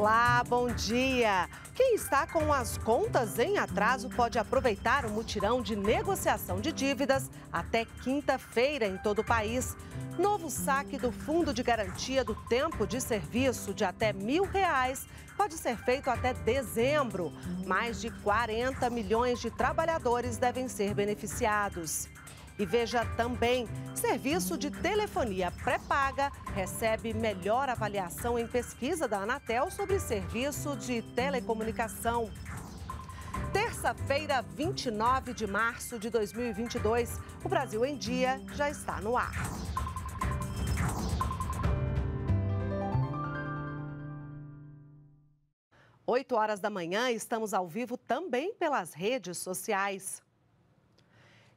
Olá, bom dia! Quem está com as contas em atraso pode aproveitar o mutirão de negociação de dívidas até quinta-feira em todo o país. Novo saque do Fundo de Garantia do Tempo de Serviço de até mil reais pode ser feito até dezembro. Mais de 40 milhões de trabalhadores devem ser beneficiados. E veja também, serviço de telefonia pré-paga recebe melhor avaliação em pesquisa da Anatel sobre serviço de telecomunicação. Terça-feira, 29 de março de 2022, o Brasil em Dia já está no ar. Oito horas da manhã, estamos ao vivo também pelas redes sociais.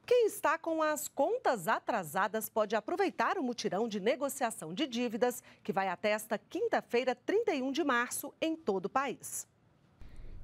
Quem está com as contas atrasadas pode aproveitar o mutirão de negociação de dívidas que vai até esta quinta-feira, 31 de março, em todo o país.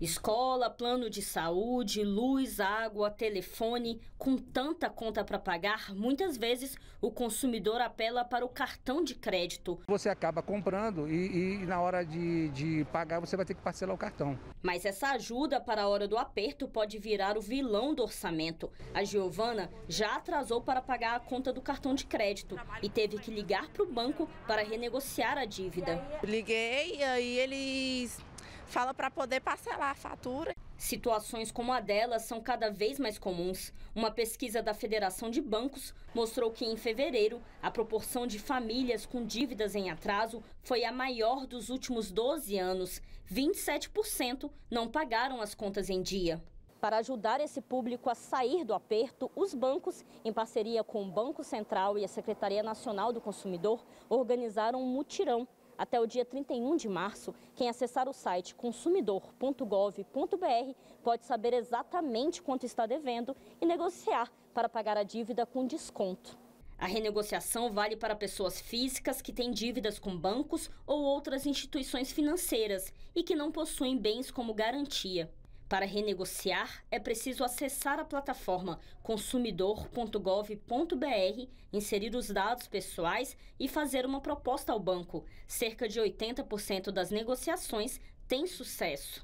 Escola, plano de saúde, luz, água, telefone, com tanta conta para pagar, muitas vezes o consumidor apela para o cartão de crédito. Você acaba comprando e, e na hora de, de pagar você vai ter que parcelar o cartão. Mas essa ajuda para a hora do aperto pode virar o vilão do orçamento. A Giovana já atrasou para pagar a conta do cartão de crédito e teve que ligar para o banco para renegociar a dívida. Liguei e eles fala para poder parcelar a fatura. Situações como a dela são cada vez mais comuns. Uma pesquisa da Federação de Bancos mostrou que em fevereiro a proporção de famílias com dívidas em atraso foi a maior dos últimos 12 anos. 27% não pagaram as contas em dia. Para ajudar esse público a sair do aperto, os bancos, em parceria com o Banco Central e a Secretaria Nacional do Consumidor, organizaram um mutirão até o dia 31 de março, quem acessar o site consumidor.gov.br pode saber exatamente quanto está devendo e negociar para pagar a dívida com desconto. A renegociação vale para pessoas físicas que têm dívidas com bancos ou outras instituições financeiras e que não possuem bens como garantia. Para renegociar, é preciso acessar a plataforma consumidor.gov.br, inserir os dados pessoais e fazer uma proposta ao banco. Cerca de 80% das negociações têm sucesso.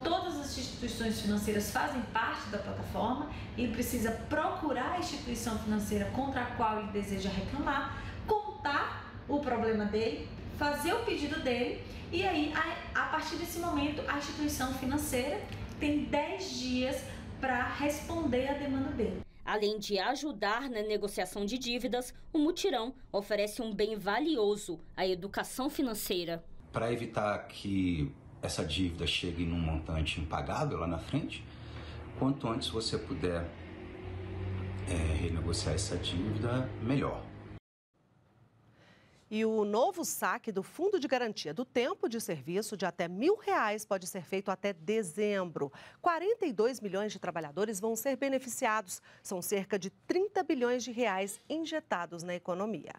Todas as instituições financeiras fazem parte da plataforma, ele precisa procurar a instituição financeira contra a qual ele deseja reclamar, contar o problema dele, fazer o pedido dele e aí, a partir desse momento, a instituição financeira tem 10 dias para responder à demanda dele. Além de ajudar na negociação de dívidas, o mutirão oferece um bem valioso, a educação financeira. Para evitar que essa dívida chegue num montante impagável lá na frente, quanto antes você puder é, renegociar essa dívida, melhor. E o novo saque do Fundo de Garantia do Tempo de Serviço de até mil reais pode ser feito até dezembro. 42 milhões de trabalhadores vão ser beneficiados. São cerca de 30 bilhões de reais injetados na economia.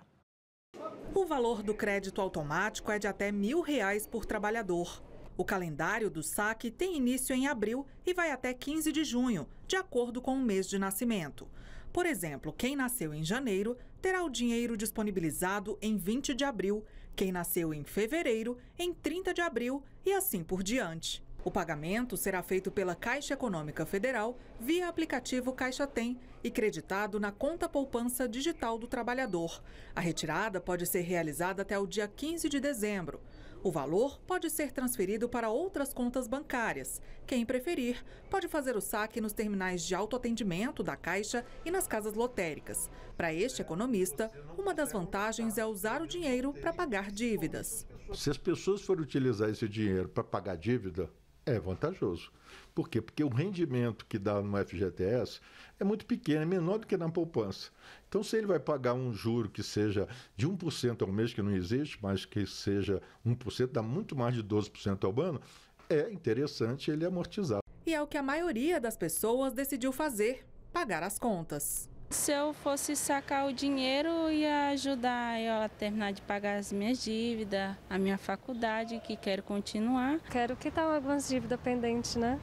O valor do crédito automático é de até mil reais por trabalhador. O calendário do saque tem início em abril e vai até 15 de junho, de acordo com o mês de nascimento. Por exemplo, quem nasceu em janeiro terá o dinheiro disponibilizado em 20 de abril, quem nasceu em fevereiro, em 30 de abril e assim por diante. O pagamento será feito pela Caixa Econômica Federal via aplicativo Caixa Tem e creditado na conta poupança digital do trabalhador. A retirada pode ser realizada até o dia 15 de dezembro. O valor pode ser transferido para outras contas bancárias. Quem preferir pode fazer o saque nos terminais de autoatendimento da Caixa e nas casas lotéricas. Para este economista, uma das vantagens é usar o dinheiro para pagar dívidas. Se as pessoas forem utilizar esse dinheiro para pagar dívida, é vantajoso. Por quê? Porque o rendimento que dá no FGTS é muito pequeno, é menor do que na poupança. Então, se ele vai pagar um juro que seja de 1% ao mês, que não existe, mas que seja 1%, dá muito mais de 12% ao ano, é interessante ele amortizar. E é o que a maioria das pessoas decidiu fazer: pagar as contas. Se eu fosse sacar o dinheiro, ia ajudar eu a terminar de pagar as minhas dívidas, a minha faculdade, que quero continuar. Quero quitar algumas dívidas pendentes, né?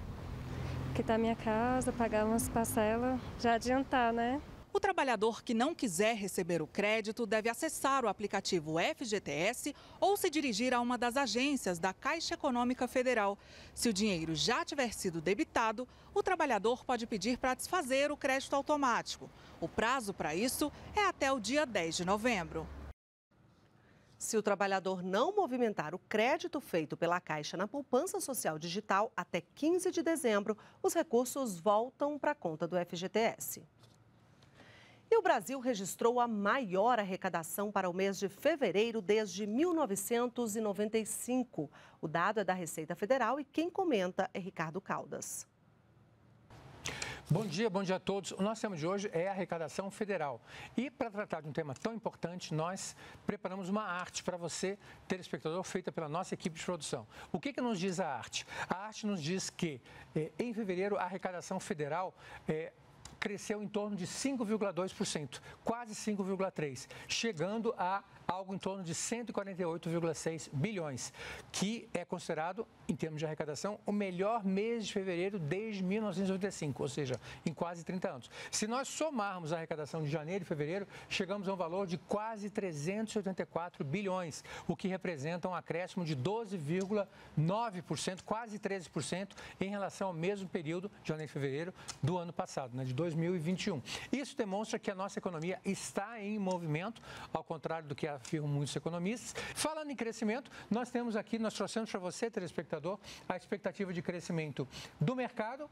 Quitar tá minha casa, pagar umas parcelas, já adiantar, né? O trabalhador que não quiser receber o crédito deve acessar o aplicativo FGTS ou se dirigir a uma das agências da Caixa Econômica Federal. Se o dinheiro já tiver sido debitado, o trabalhador pode pedir para desfazer o crédito automático. O prazo para isso é até o dia 10 de novembro. Se o trabalhador não movimentar o crédito feito pela Caixa na poupança social digital até 15 de dezembro, os recursos voltam para a conta do FGTS. E o Brasil registrou a maior arrecadação para o mês de fevereiro desde 1995. O dado é da Receita Federal e quem comenta é Ricardo Caldas. Bom dia, bom dia a todos. O nosso tema de hoje é a arrecadação federal. E para tratar de um tema tão importante, nós preparamos uma arte para você, telespectador, feita pela nossa equipe de produção. O que, que nos diz a arte? A arte nos diz que, eh, em fevereiro, a arrecadação federal eh, cresceu em torno de 5,2%, quase 5,3%, chegando a algo em torno de 148,6 bilhões, que é considerado, em termos de arrecadação, o melhor mês de fevereiro desde 1985, ou seja, em quase 30 anos. Se nós somarmos a arrecadação de janeiro e fevereiro, chegamos a um valor de quase 384 bilhões, o que representa um acréscimo de 12,9%, quase 13% em relação ao mesmo período, janeiro e fevereiro, do ano passado, né, de 2021. Isso demonstra que a nossa economia está em movimento, ao contrário do que a afirmam muitos economistas. Falando em crescimento, nós temos aqui, nós trouxemos para você, telespectador, a expectativa de crescimento do mercado,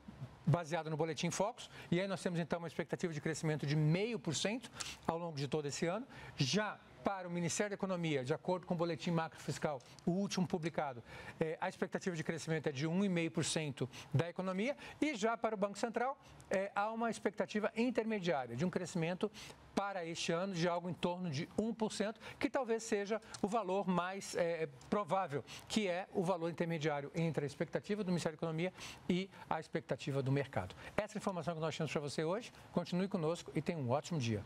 baseado no Boletim Focus, e aí nós temos então uma expectativa de crescimento de 0,5% ao longo de todo esse ano. Já para o Ministério da Economia, de acordo com o boletim macrofiscal, o último publicado, é, a expectativa de crescimento é de 1,5% da economia e já para o Banco Central é, há uma expectativa intermediária de um crescimento para este ano de algo em torno de 1%, que talvez seja o valor mais é, provável, que é o valor intermediário entre a expectativa do Ministério da Economia e a expectativa do mercado. Essa é informação que nós temos para você hoje. Continue conosco e tenha um ótimo dia.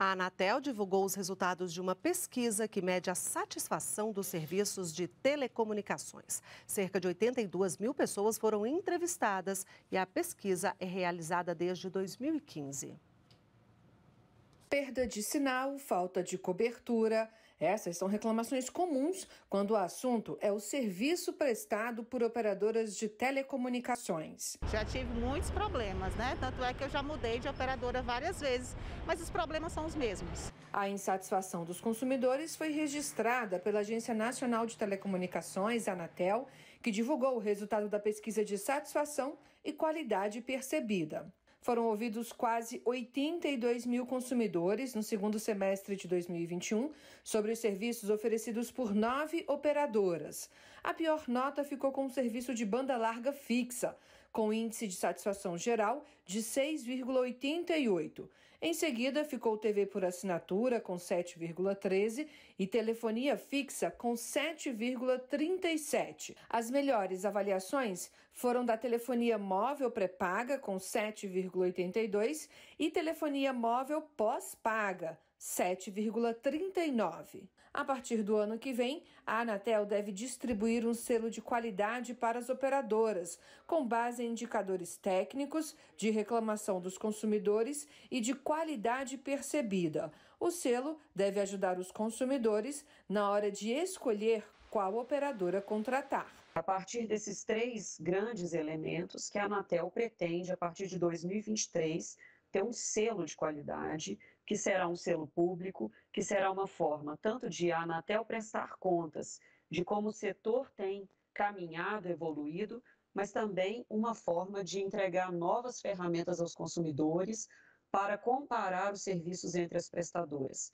A Anatel divulgou os resultados de uma pesquisa que mede a satisfação dos serviços de telecomunicações. Cerca de 82 mil pessoas foram entrevistadas e a pesquisa é realizada desde 2015. Perda de sinal, falta de cobertura essas são reclamações comuns quando o assunto é o serviço prestado por operadoras de telecomunicações. Já tive muitos problemas, né? Tanto é que eu já mudei de operadora várias vezes, mas os problemas são os mesmos. A insatisfação dos consumidores foi registrada pela Agência Nacional de Telecomunicações, Anatel, que divulgou o resultado da pesquisa de satisfação e qualidade percebida. Foram ouvidos quase 82 mil consumidores no segundo semestre de 2021 sobre os serviços oferecidos por nove operadoras. A pior nota ficou com o serviço de banda larga fixa, com índice de satisfação geral de 6,88. Em seguida, ficou TV por assinatura com 7,13 e telefonia fixa com 7,37. As melhores avaliações foram da telefonia móvel pré-paga com 7,82 e telefonia móvel pós-paga 7,39. A partir do ano que vem, a Anatel deve distribuir um selo de qualidade para as operadoras, com base em indicadores técnicos, de reclamação dos consumidores e de qualidade percebida. O selo deve ajudar os consumidores na hora de escolher qual operadora contratar. A partir desses três grandes elementos que a Anatel pretende, a partir de 2023, ter um selo de qualidade que será um selo público, que será uma forma tanto de Anatel prestar contas de como o setor tem caminhado, evoluído, mas também uma forma de entregar novas ferramentas aos consumidores para comparar os serviços entre as prestadoras.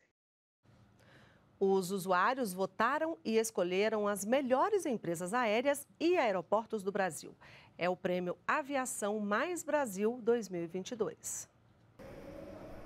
Os usuários votaram e escolheram as melhores empresas aéreas e aeroportos do Brasil. É o prêmio Aviação Mais Brasil 2022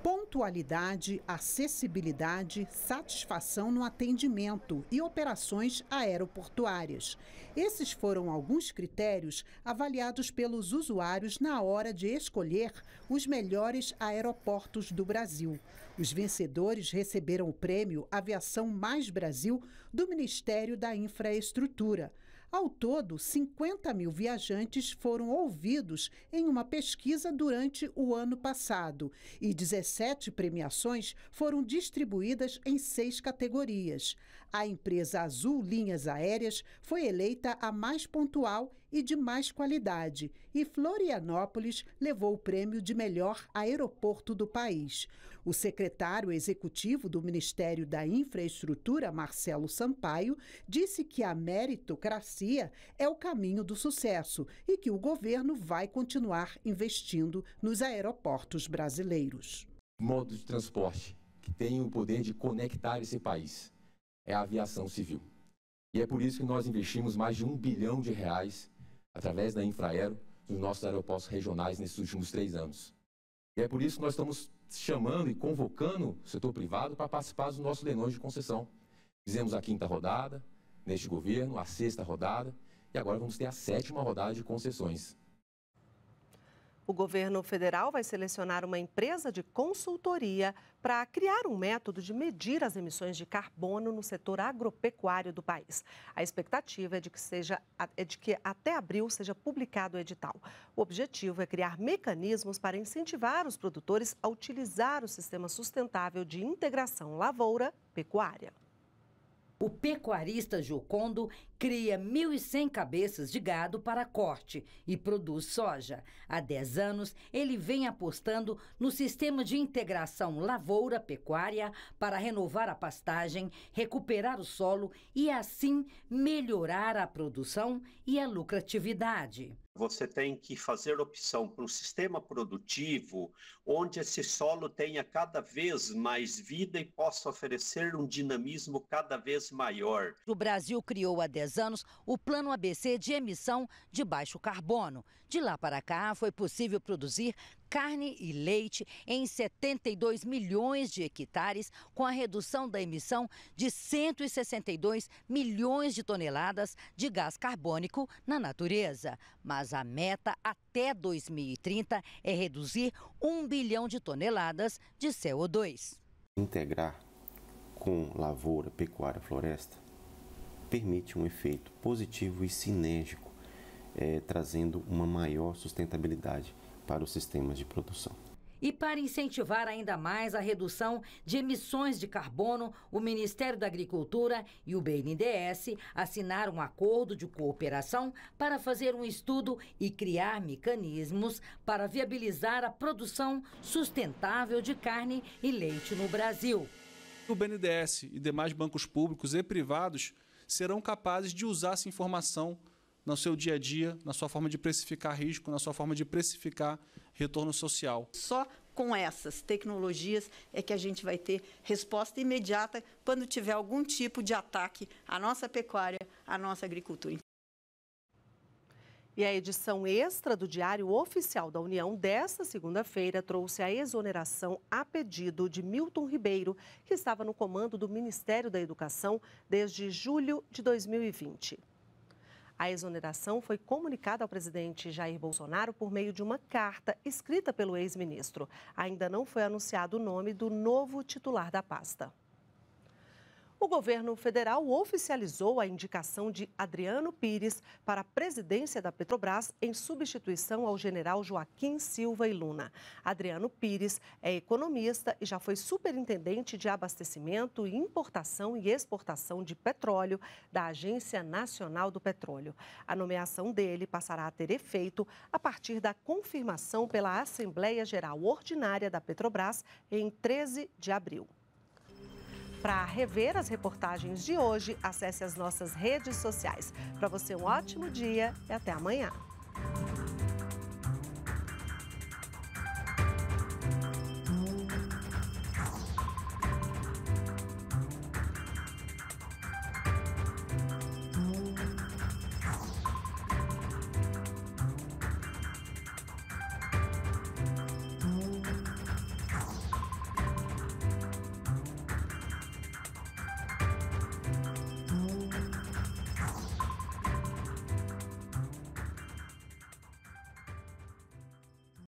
pontualidade, acessibilidade, satisfação no atendimento e operações aeroportuárias. Esses foram alguns critérios avaliados pelos usuários na hora de escolher os melhores aeroportos do Brasil. Os vencedores receberam o prêmio Aviação Mais Brasil do Ministério da Infraestrutura. Ao todo, 50 mil viajantes foram ouvidos em uma pesquisa durante o ano passado e 17 premiações foram distribuídas em seis categorias. A empresa Azul Linhas Aéreas foi eleita a mais pontual e de mais qualidade, e Florianópolis levou o prêmio de melhor aeroporto do país. O secretário executivo do Ministério da Infraestrutura, Marcelo Sampaio, disse que a meritocracia é o caminho do sucesso e que o governo vai continuar investindo nos aeroportos brasileiros. Modo de transporte que tem o poder de conectar esse país é a aviação civil. E é por isso que nós investimos mais de um bilhão de reais através da Infraero nos nossos aeroportos regionais nesses últimos três anos. E é por isso que nós estamos chamando e convocando o setor privado para participar dos nossos leilões de concessão. Fizemos a quinta rodada neste governo, a sexta rodada e agora vamos ter a sétima rodada de concessões. O governo federal vai selecionar uma empresa de consultoria para criar um método de medir as emissões de carbono no setor agropecuário do país. A expectativa é de que, seja, é de que até abril seja publicado o edital. O objetivo é criar mecanismos para incentivar os produtores a utilizar o sistema sustentável de integração lavoura-pecuária. O pecuarista Jocondo cria 1.100 cabeças de gado para corte e produz soja. Há 10 anos, ele vem apostando no sistema de integração lavoura-pecuária para renovar a pastagem, recuperar o solo e, assim, melhorar a produção e a lucratividade. Você tem que fazer opção para um sistema produtivo onde esse solo tenha cada vez mais vida e possa oferecer um dinamismo cada vez maior. O Brasil criou há 10 10 anos o plano ABC de emissão de baixo carbono. De lá para cá, foi possível produzir carne e leite em 72 milhões de hectares, com a redução da emissão de 162 milhões de toneladas de gás carbônico na natureza. Mas a meta até 2030 é reduzir 1 bilhão de toneladas de CO2. Integrar com lavoura, pecuária, floresta permite um efeito positivo e sinérgico, é, trazendo uma maior sustentabilidade para os sistemas de produção. E para incentivar ainda mais a redução de emissões de carbono, o Ministério da Agricultura e o BNDES assinaram um acordo de cooperação para fazer um estudo e criar mecanismos para viabilizar a produção sustentável de carne e leite no Brasil. O BNDES e demais bancos públicos e privados serão capazes de usar essa informação no seu dia a dia, na sua forma de precificar risco, na sua forma de precificar retorno social. Só com essas tecnologias é que a gente vai ter resposta imediata quando tiver algum tipo de ataque à nossa pecuária, à nossa agricultura. E a edição extra do Diário Oficial da União desta segunda-feira trouxe a exoneração a pedido de Milton Ribeiro, que estava no comando do Ministério da Educação desde julho de 2020. A exoneração foi comunicada ao presidente Jair Bolsonaro por meio de uma carta escrita pelo ex-ministro. Ainda não foi anunciado o nome do novo titular da pasta. O governo federal oficializou a indicação de Adriano Pires para a presidência da Petrobras em substituição ao general Joaquim Silva e Luna. Adriano Pires é economista e já foi superintendente de abastecimento, importação e exportação de petróleo da Agência Nacional do Petróleo. A nomeação dele passará a ter efeito a partir da confirmação pela Assembleia Geral Ordinária da Petrobras em 13 de abril. Para rever as reportagens de hoje, acesse as nossas redes sociais. Para você, um ótimo dia e até amanhã.